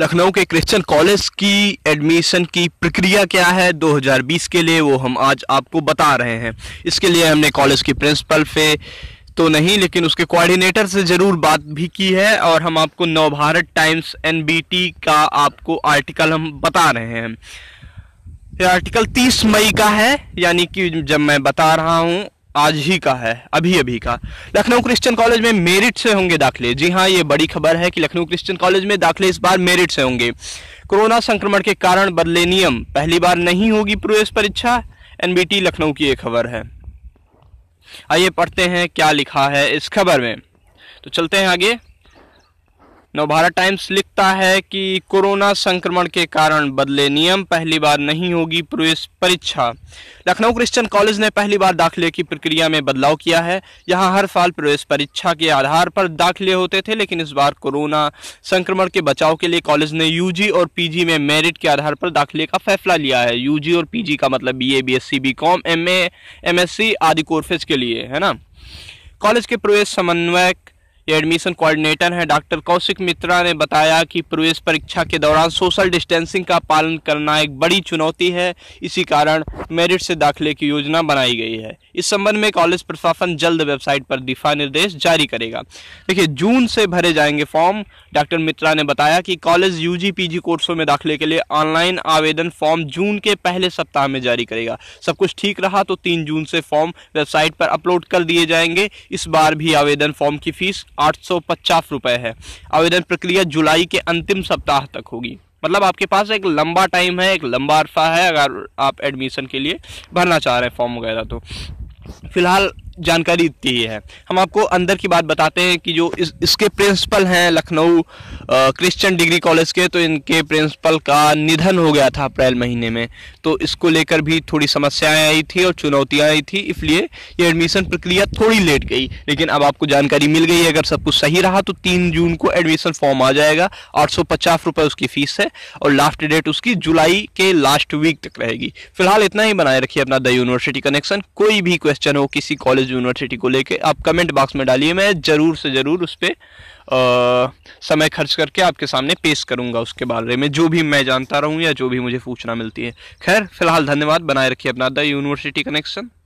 लखनऊ के Christian college की admission की प्रक्रिया क्या है 2020 के लिए वो हम आज आपको बता रहे हैं इसके लिए हमने कॉलेज की प्रिंसिपल से तो नहीं लेकिन उसके कोऑर्डिनेटर से ज़रूर बात भी की है और हम आपको नवभारत टाइम्स एन का आपको आर्टिकल हम बता रहे हैं ये आर्टिकल 30 मई का है यानी कि जब मैं बता रहा हूँ आज ही का है अभी अभी का लखनऊ क्रिश्चियन कॉलेज में मेरिट से होंगे दाखिले जी हाँ ये बड़ी खबर है कि लखनऊ क्रिश्चियन कॉलेज में दाखिले इस बार मेरिट से होंगे कोरोना संक्रमण के कारण बदले नियम पहली बार नहीं होगी प्रवेश परीक्षा एनबीटी लखनऊ की ये खबर है आइए पढ़ते हैं क्या लिखा है इस खबर में तो चलते हैं आगे नवभारत टाइम्स लिखता है कि कोरोना संक्रमण के कारण बदले नियम पहली बार नहीं होगी प्रवेश परीक्षा लखनऊ क्रिश्चियन कॉलेज ने पहली बार दाखिले की प्रक्रिया में बदलाव किया है यहां हर साल प्रवेश परीक्षा के आधार पर दाखिले होते थे लेकिन इस बार कोरोना संक्रमण के बचाव के लिए कॉलेज ने यूजी और पीजी में मेरिट के आधार पर दाखिले का फैसला लिया है यूजी और पीजी का मतलब BA A M S C आदि कोर्सेज के लिए है ना कॉलेज के प्रवेश समन्वयक जो एडमिशन कोऑर्डिनेटर हैं डॉक्टर कौशिक मित्रा ने बताया कि प्रवेश परीक्षा के दौरान सोशल डिस्टेंसिंग का पालन करना एक बड़ी चुनौती है इसी कारण मेरिट से दाखिले की योजना बनाई गई है इस संबंध में कॉलेज प्रशासन जल्द वेबसाइट पर दिशा निर्देश जारी करेगा देखिए जून से भरे जाएंगे फॉर्म डॉक्टर मित्रा ने बताया कि कॉलेज यू जी कोर्सों में दाखिले के लिए ऑनलाइन आवेदन फॉर्म जून के पहले सप्ताह में जारी करेगा सब कुछ ठीक रहा तो तीन जून से फॉर्म वेबसाइट पर अपलोड कर दिए जाएंगे इस बार भी आवेदन फॉर्म की फीस आठ सौ पचास है आवेदन प्रक्रिया जुलाई के अंतिम सप्ताह तक होगी मतलब आपके पास एक लंबा टाइम है एक लंबा अरसा है अगर आप एडमिशन के लिए भरना चाह रहे हैं फॉर्म वगैरह तो फिलहाल जानकारी दी है हम आपको अंदर की बात बताते हैं कि जो इस, इसके प्रिंसिपल हैं लखनऊ क्रिश्चियन डिग्री कॉलेज के तो इनके प्रिंसिपल का निधन हो गया था अप्रैल महीने में तो इसको लेकर भी थोड़ी समस्याएं आई थी और चुनौतियां आई थी इसलिए ये एडमिशन प्रक्रिया थोड़ी लेट गई लेकिन अब आपको जानकारी मिल गई अगर सब कुछ सही रहा तो तीन जून को एडमिशन फॉर्म आ जाएगा आठ सौ उसकी फीस है और लास्ट डेट उसकी जुलाई के लास्ट वीक तक रहेगी फिलहाल इतना ही बनाए रखिए अपना द यूनिवर्सिटी कनेक्शन कोई भी क्वेश्चन हो किसी कॉलेज कॉलेज यूनिवर्सिटी को लेके आप कमेंट बॉक्स में डालिए मैं ज़रूर से ज़रूर उस पर समय खर्च करके आपके सामने पेश करूंगा उसके बारे में जो भी मैं जानता रहूँ या जो भी मुझे पूछना मिलती है खैर फिलहाल धन्यवाद बनाए रखिए अपना द यूनिवर्सिटी कनेक्शन